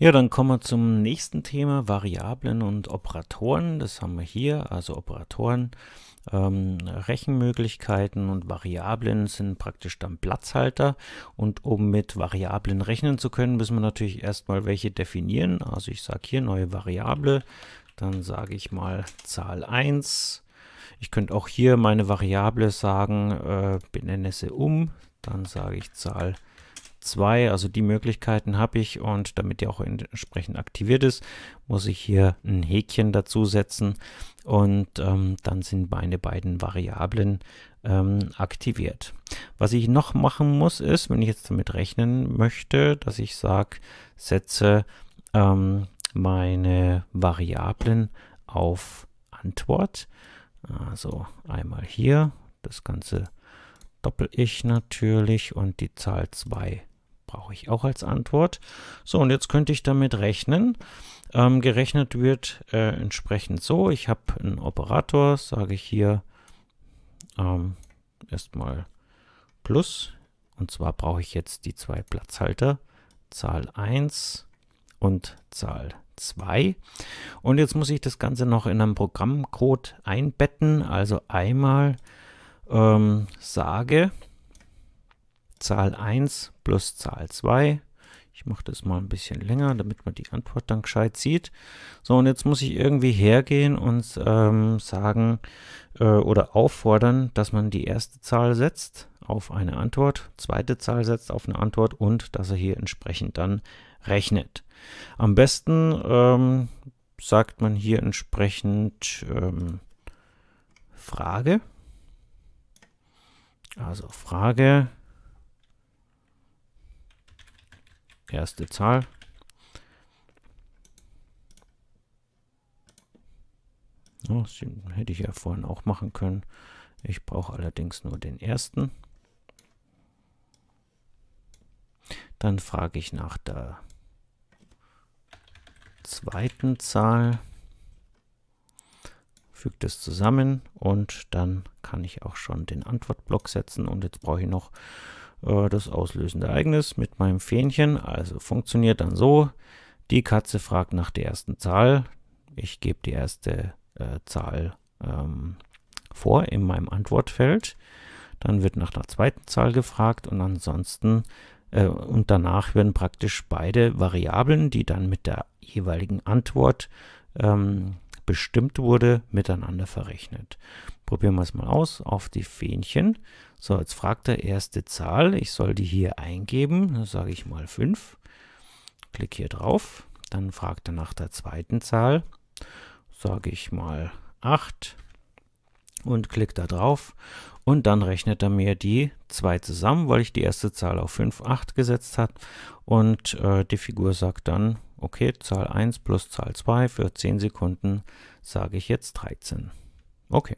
Ja, dann kommen wir zum nächsten Thema, Variablen und Operatoren. Das haben wir hier, also Operatoren, ähm, Rechenmöglichkeiten und Variablen sind praktisch dann Platzhalter. Und um mit Variablen rechnen zu können, müssen wir natürlich erstmal welche definieren. Also ich sage hier neue Variable, dann sage ich mal Zahl 1. Ich könnte auch hier meine Variable sagen, äh, benenne sie um, dann sage ich Zahl 1. 2. Also die Möglichkeiten habe ich und damit die auch entsprechend aktiviert ist, muss ich hier ein Häkchen dazu setzen und ähm, dann sind meine beiden Variablen ähm, aktiviert. Was ich noch machen muss ist, wenn ich jetzt damit rechnen möchte, dass ich sage, setze ähm, meine Variablen auf Antwort. Also einmal hier, das Ganze doppel ich natürlich und die Zahl 2 brauche ich auch als Antwort. So, und jetzt könnte ich damit rechnen. Ähm, gerechnet wird äh, entsprechend so. Ich habe einen Operator, sage ich hier ähm, erstmal plus. Und zwar brauche ich jetzt die zwei Platzhalter, Zahl 1 und Zahl 2. Und jetzt muss ich das Ganze noch in einem Programmcode einbetten. Also einmal ähm, sage, Zahl 1 plus Zahl 2. Ich mache das mal ein bisschen länger, damit man die Antwort dann gescheit sieht. So, und jetzt muss ich irgendwie hergehen und ähm, sagen äh, oder auffordern, dass man die erste Zahl setzt auf eine Antwort, zweite Zahl setzt auf eine Antwort und dass er hier entsprechend dann rechnet. Am besten ähm, sagt man hier entsprechend ähm, Frage. Also Frage Erste Zahl. Oh, hätte ich ja vorhin auch machen können. Ich brauche allerdings nur den ersten. Dann frage ich nach der zweiten Zahl, füge das zusammen und dann kann ich auch schon den Antwortblock setzen. Und jetzt brauche ich noch äh, das auslösende Ereignis mit meinem Fähnchen. Also funktioniert dann so. Die Katze fragt nach der ersten Zahl. Ich gebe die erste äh, Zahl ähm, vor in meinem Antwortfeld. Dann wird nach der zweiten Zahl gefragt und ansonsten äh, und danach werden praktisch beide Variablen, die dann mit der jeweiligen Antwort ähm, bestimmt wurde, miteinander verrechnet. Probieren wir es mal aus auf die Fähnchen. So, jetzt fragt er erste Zahl. Ich soll die hier eingeben. Dann sage ich mal 5. Klick hier drauf. Dann fragt er nach der zweiten Zahl. Sage ich mal 8 und klick da drauf und dann rechnet er mir die zwei zusammen, weil ich die erste Zahl auf 5, 8 gesetzt habe. und äh, die Figur sagt dann Okay, Zahl 1 plus Zahl 2 für 10 Sekunden sage ich jetzt 13. Okay.